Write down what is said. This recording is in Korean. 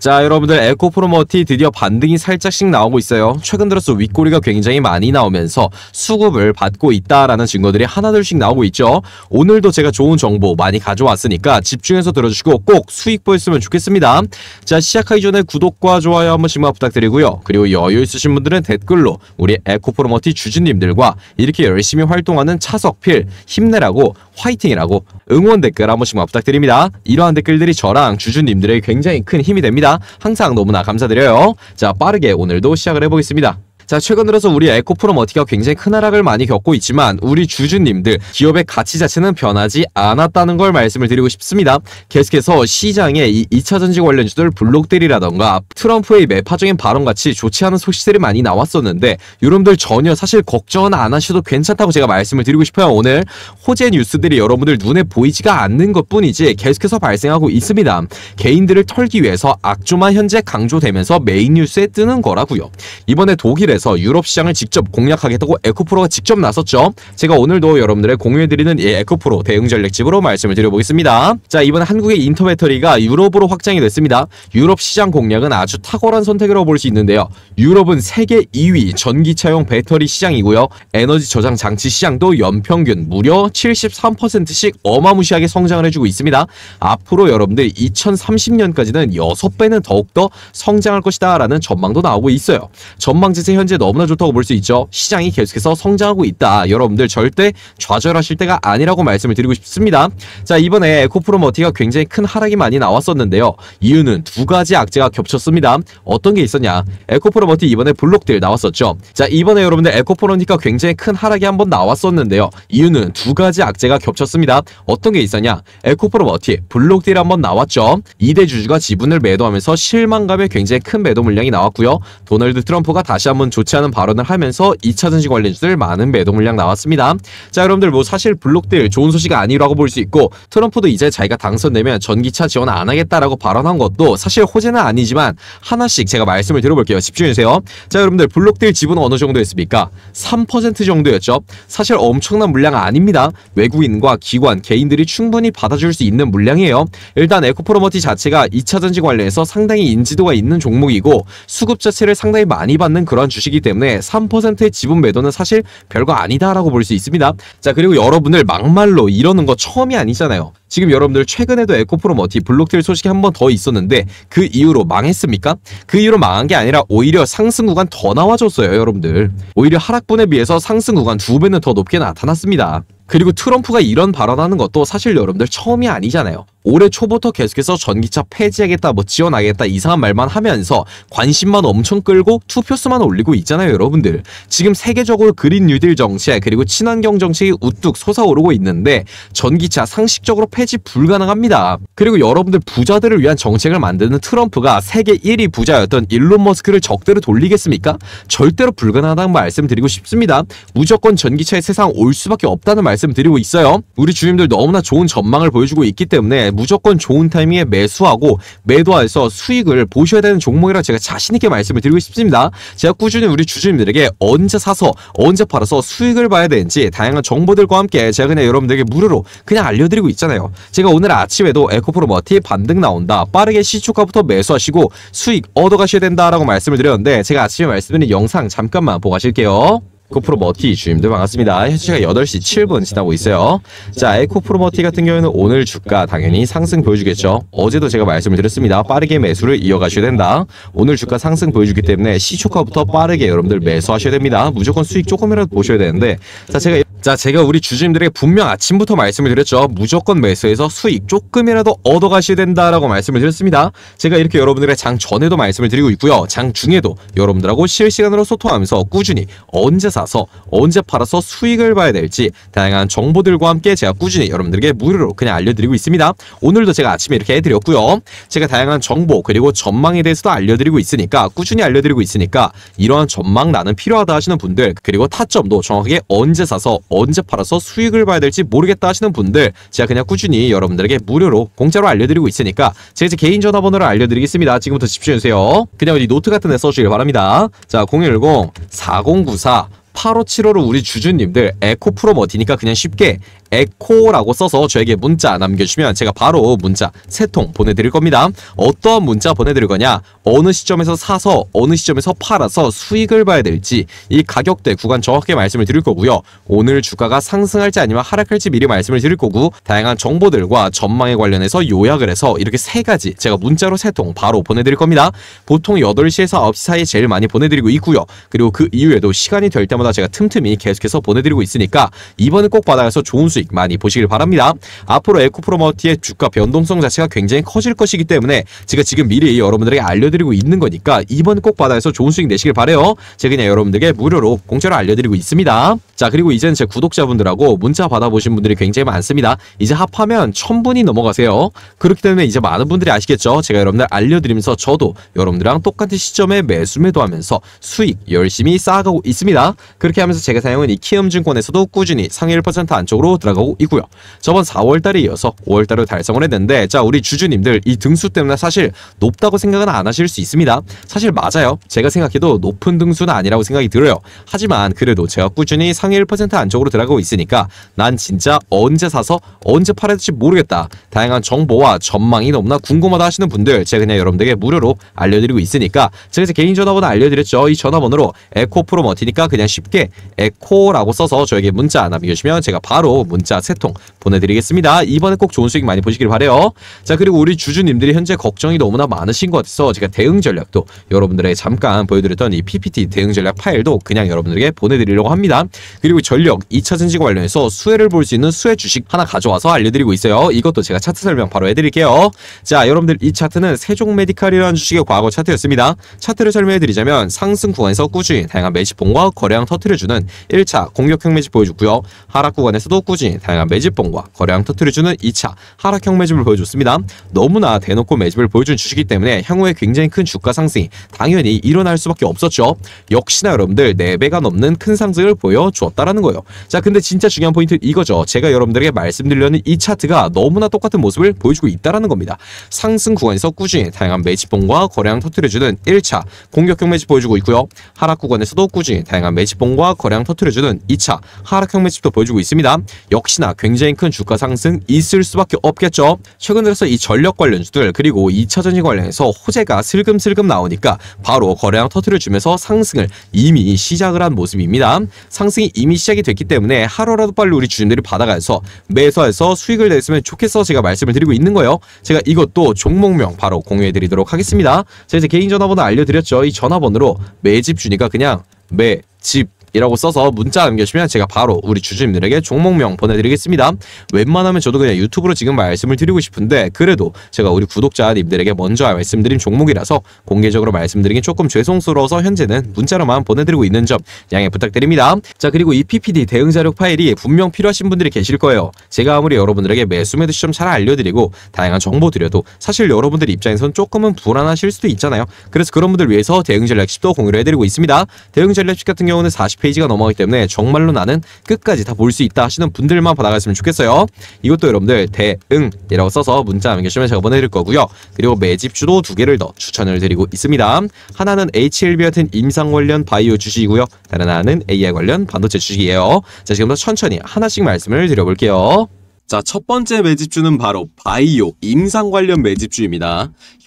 자 여러분들 에코프로머티 드디어 반등이 살짝씩 나오고 있어요. 최근 들어서 윗꼬리가 굉장히 많이 나오면서 수급을 받고 있다라는 증거들이 하나둘씩 나오고 있죠. 오늘도 제가 좋은 정보 많이 가져왔으니까 집중해서 들어주시고 꼭 수익 보였으면 좋겠습니다. 자 시작하기 전에 구독과 좋아요 한 번씩만 부탁드리고요. 그리고 여유 있으신 분들은 댓글로 우리 에코프로머티 주주님들과 이렇게 열심히 활동하는 차석필 힘내라고 화이팅이라고 응원 댓글 한 번씩만 부탁드립니다. 이러한 댓글들이 저랑 주주님들에게 굉장히 큰 힘이 됩니다. 항상 너무나 감사드려요. 자, 빠르게 오늘도 시작을 해보겠습니다. 자 최근 들어서 우리 에코프로머티가 굉장히 큰 하락을 많이 겪고 있지만 우리 주주님들 기업의 가치 자체는 변하지 않았다는 걸 말씀을 드리고 싶습니다. 계속해서 시장에 이 2차 전지 관련주들 블록들이라던가 트럼프의 매파적인 발언같이 좋지 않은 소식들이 많이 나왔었는데 여러분들 전혀 사실 걱정은 안 하셔도 괜찮다고 제가 말씀을 드리고 싶어요. 오늘 호재 뉴스들이 여러분들 눈에 보이지가 않는 것뿐이지 계속해서 발생하고 있습니다. 개인들을 털기 위해서 악조만 현재 강조되면서 메인 뉴스에 뜨는 거라고요. 이번에 독일에서 대해서 유럽 시장을 직접 공략하겠다고 에코프로가 직접 나섰죠. 제가 오늘도 여러분들의 공유해드리는 이 에코프로 대응 전략집으로 말씀을 드려보겠습니다. 자 이번 한국의 인터배터리가 유럽으로 확장이 됐습니다. 유럽 시장 공략은 아주 탁월한 선택이라고 볼 수 있는데요. 유럽은 세계 2위 전기차용 배터리 시장이고요. 에너지 저장 장치 시장도 연평균 무려 73%씩 어마무시하게 성장을 해주고 있습니다. 앞으로 여러분들 2030년까지는 6배는 더욱더 성장할 것이다 라는 전망도 나오고 있어요. 전망지세 현재 현재 너무나 좋다고 볼 수 있죠. 시장이 계속해서 성장하고 있다. 여러분들 절대 좌절하실 때가 아니라고 말씀을 드리고 싶습니다. 자, 이번에 에코프로머티가 굉장히 큰 하락이 많이 나왔었는데요. 이유는 두 가지 악재가 겹쳤습니다. 어떤 게 있었냐? 에코프로머티 이번에 블록딜 나왔었죠. 자, 이번에 여러분들 에코프로니까 굉장히 큰 하락이 한번 나왔었는데요. 이유는 두 가지 악재가 겹쳤습니다. 어떤 게 있었냐? 에코프로머티 블록딜 한번 나왔죠. 2대 주주가 지분을 매도하면서 실망감에 굉장히 큰 매도 물량이 나왔고요. 도널드 트럼프가 다시 한번 조 좋지 않은 발언을 하면서 2차 전시 관련주들 많은 매도 물량 나왔습니다. 자 여러분들 뭐 사실 블록들 좋은 소식 이 아니라고 볼 수 있고 트럼프도 이제 자기가 당선되면 전기차 지원 안 하겠다라고 발언한 것도 사실 호재는 아니지만 하나씩 제가 말씀을 드려볼게요. 집중해주세요. 자 여러분들 블록들 지분은 어느 정도 였습니까? 3% 정도였죠. 사실 엄청난 물량 아닙니다. 외국인과 기관, 개인들이 충분히 받아줄 수 있는 물량이에요. 일단 에코프로머티 자체가 2차 전지 관련해서 상당히 인지도가 있는 종목이고 수급 자체를 상당히 많이 받는 그런 주식 주시기 때문에 3%의 지분 매도는 사실 별거 아니다라고 볼 수 있습니다. 자 그리고 여러분들 막말로 이러는 거 처음이 아니잖아요. 지금 여러분들 최근에도 에코프로 머티 블록딜 소식이 한 번 더 있었는데 그 이후로 망했습니까? 그 이후로 망한 게 아니라 오히려 상승 구간 더 나와줬어요 여러분들. 오히려 하락분에 비해서 상승 구간 두 배는 더 높게 나타났습니다. 그리고 트럼프가 이런 발언하는 것도 사실 여러분들 처음이 아니잖아요. 올해 초부터 계속해서 전기차 폐지하겠다 뭐 지원하겠다 이상한 말만 하면서 관심만 엄청 끌고 투표수만 올리고 있잖아요 여러분들 지금 세계적으로 그린 뉴딜 정책 그리고 친환경 정책이 우뚝 솟아오르고 있는데 전기차 상식적으로 폐지 불가능합니다 그리고 여러분들 부자들을 위한 정책을 만드는 트럼프가 세계 1위 부자였던 일론 머스크를 적대로 돌리겠습니까? 절대로 불가능하다는 말씀드리고 싶습니다 무조건 전기차의 세상 올 수밖에 없다는 말씀드리고 있어요 우리 주님들 너무나 좋은 전망을 보여주고 있기 때문에 무조건 좋은 타이밍에 매수하고 매도해서 수익을 보셔야 되는 종목이라 제가 자신있게 말씀을 드리고 싶습니다. 제가 꾸준히 우리 주주님들에게 언제 사서 언제 팔아서 수익을 봐야 되는지 다양한 정보들과 함께 제가 그냥 여러분들에게 무료로 그냥 알려드리고 있잖아요. 제가 오늘 아침에도 에코프로머티 반등 나온다. 빠르게 시초가부터 매수하시고 수익 얻어가셔야 된다라고 말씀을 드렸는데 제가 아침에 말씀드린 영상 잠깐만 보고 가실게요. 에코프로 머티 주임들 반갑습니다. 현재가 8시 7분 지나고 있어요. 자, 에코프로 머티 같은 경우에는 오늘 주가 당연히 상승 보여주겠죠. 어제도 제가 말씀을 드렸습니다. 빠르게 매수를 이어가셔야 된다. 오늘 주가 상승 보여주기 때문에 시초가부터 빠르게 여러분들 매수하셔야 됩니다. 무조건 수익 조금이라도 보셔야 되는데 자, 제가 자 제가 우리 주주님들에게 분명 아침부터 말씀을 드렸죠 무조건 매수해서 수익 조금이라도 얻어가셔야 된다라고 말씀을 드렸습니다 제가 이렇게 여러분들의 장 전에도 말씀을 드리고 있고요 장 중에도 여러분들하고 실시간으로 소통하면서 꾸준히 언제 사서 언제 팔아서 수익을 봐야 될지 다양한 정보들과 함께 제가 꾸준히 여러분들에게 무료로 그냥 알려드리고 있습니다 오늘도 제가 아침에 이렇게 해드렸고요 제가 다양한 정보 그리고 전망에 대해서도 알려드리고 있으니까 꾸준히 알려드리고 있으니까 이러한 전망 나는 필요하다 하시는 분들 그리고 타점도 정확하게 언제 사서 언제 팔아서 수익을 봐야 될지 모르겠다 하시는 분들 제가 그냥 꾸준히 여러분들에게 무료로 공짜로 알려드리고 있으니까 제 개인 전화번호를 알려드리겠습니다. 지금부터 집중해주세요. 그냥 어디 노트 같은 데 써주길 바랍니다. 자, 010-4094 8575로 우리 주주님들 에코프로 머티니까 그냥 쉽게 에코라고 써서 저에게 문자 남겨주시면 제가 바로 문자 세 통 보내드릴 겁니다. 어떠한 문자 보내드릴 거냐 어느 시점에서 사서 어느 시점에서 팔아서 수익을 봐야 될지 이 가격대 구간 정확하게 말씀을 드릴 거고요. 오늘 주가가 상승할지 아니면 하락할지 미리 말씀을 드릴 거고 다양한 정보들과 전망에 관련해서 요약을 해서 이렇게 세 가지 제가 문자로 세 통 바로 보내드릴 겁니다. 보통 8시에서 9시 사이에 제일 많이 보내드리고 있고요. 그리고 그 이후에도 시간이 될 때마다 제가 틈틈이 계속해서 보내드리고 있으니까 이번에 꼭 받아가서 좋은 수익 수익 많이 보시길 바랍니다. 앞으로 에코프로머티의 주가 변동성 자체가 굉장히 커질 것이기 때문에 제가 지금 미리 여러분들에게 알려드리고 있는 거니까 이번 꼭 받아서 좋은 수익 내시길 바래요. 제가 그냥 여러분들에게 무료로 공짜로 알려드리고 있습니다. 자 그리고 이제는 제 구독자분들하고 문자 받아보신 분들이 굉장히 많습니다. 이제 합하면 천분이 넘어가세요. 그렇기 때문에 이제 많은 분들이 아시겠죠? 제가 여러분들 알려드리면서 저도 여러분들랑 똑같은 시점에 매수 매도하면서 수익 열심히 쌓아가고 있습니다. 그렇게 하면서 제가 사용한 이 키움증권에서도 꾸준히 상위 1% 안쪽으로 들어 올라가고 있고요. 저번 4월달에 이어서 5월달에 달성을 했는데 자 우리 주주님들 이 등수 때문에 사실 높다고 생각은 안 하실 수 있습니다. 사실 맞아요. 제가 생각해도 높은 등수는 아니라고 생각이 들어요. 하지만 그래도 제가 꾸준히 상위 1% 안쪽으로 들어가고 있으니까 난 진짜 언제 사서 언제 팔아야 될지 모르겠다. 다양한 정보와 전망이 너무나 궁금하다 하시는 분들 제가 그냥 여러분들에게 무료로 알려드리고 있으니까 제가 제 개인 전화번호 알려드렸죠. 이 전화번호로 에코프로 머티니까 그냥 쉽게 에코라고 써서 저에게 문자 남겨주시면 제가 바로 문자 문자 세 통 보내드리겠습니다. 이번에 꼭 좋은 수익 많이 보시길 바래요. 자 그리고 우리 주주님들이 현재 걱정이 너무나 많으신 것 같아서 제가 대응 전략도 여러분들의 잠깐 보여드렸던 이 PPT 대응 전략 파일도 그냥 여러분들에게 보내드리려고 합니다. 그리고 전력 2차 증시과 관련해서 수혜를 볼 수 있는 수혜 주식 하나 가져와서 알려드리고 있어요. 이것도 제가 차트 설명 바로 해드릴게요. 자 여러분들 이 차트는 세종메디칼이라는 주식의 과거 차트였습니다. 차트를 설명해드리자면 상승 구간에서 꾸준히 다양한 매집봉과 거래량 터트려주는 1차 공격형 매집 보여줬고요. 하락 구간에서도 꾸준히 시장이 다양한 매집봉과 거래량 터트려주는 2차 하락형 매집을 보여줬습니다. 너무나 대놓고 매집을 보여준 주식이기 때문에 향후에 굉장히 큰 주가 상승이 당연히 일어날 수밖에 없었죠. 역시나 여러분들 4배가 넘는 큰 상승을 보여주었다라는 거예요. 자 근데 진짜 중요한 포인트 는 이거죠. 제가 여러분들에게 말씀드리려는 이 차트가 너무나 똑같은 모습을 보여주고 있다라는 겁니다. 상승 구간에서 꾸준히 다양한 매집봉과 거래량 터트려주는 1차 공격형 매집 보여주고 있고요. 하락 구간에서도 꾸준히 다양한 매집봉과 거래량 터트려주는 2차 하락형 매집도 보여주고 있습니다. 역시나 굉장히 큰 주가 상승 있을 수밖에 없겠죠. 최근 들어서 이 전력 관련주들 그리고 2차전지 관련해서 호재가 슬금슬금 나오니까 바로 거래량 터트려 주면서 상승을 이미 시작을 한 모습입니다. 상승이 이미 시작이 됐기 때문에 하루라도 빨리 우리 주주들이 받아가서 매수해서 수익을 냈으면 좋겠어 제가 말씀을 드리고 있는 거예요. 제가 이것도 종목명 바로 공유해드리도록 하겠습니다. 제가 이제 개인 전화번호 알려드렸죠. 이 전화번호로 매집 주니까 그냥 매집 이라고 써서 문자 남겨주시면 제가 바로 우리 주주님들에게 종목명 보내드리겠습니다. 웬만하면 저도 그냥 유튜브로 지금 말씀을 드리고 싶은데 그래도 제가 우리 구독자님들에게 먼저 말씀드린 종목이라서 공개적으로 말씀드리긴 조금 죄송스러워서 현재는 문자로만 보내드리고 있는 점 양해 부탁드립니다. 자 그리고 이 PPD 대응 자료 파일이 분명 필요하신 분들이 계실 거예요. 제가 아무리 여러분들에게 매수 매도 시점 잘 알려드리고 다양한 정보 드려도 사실 여러분들 입장에선 조금은 불안하실 수도 있잖아요. 그래서 그런 분들 위해서 대응 전략 식도 공유를 해드리고 있습니다. 대응 전략 식 같은 경우는 40 페이지가 넘어가기 때문에 정말로 나는 끝까지 다 볼 수 있다 하시는 분들만 받아갔으면 좋겠어요. 이것도 여러분들 대응이라고 써서 문자 남겨주시면 제가 보내드릴 거고요. 그리고 매집 주도 두 개를 더 추천을 드리고 있습니다. 하나는 HLB 같은 임상 관련 바이오 주식이고요. 다른 하나는 AI 관련 반도체 주식이에요. 자, 지금부터 천천히 하나씩 말씀을 드려볼게요. 자, 첫 번째 매집주는 바로 바이오 임상 관련 매집주입니다.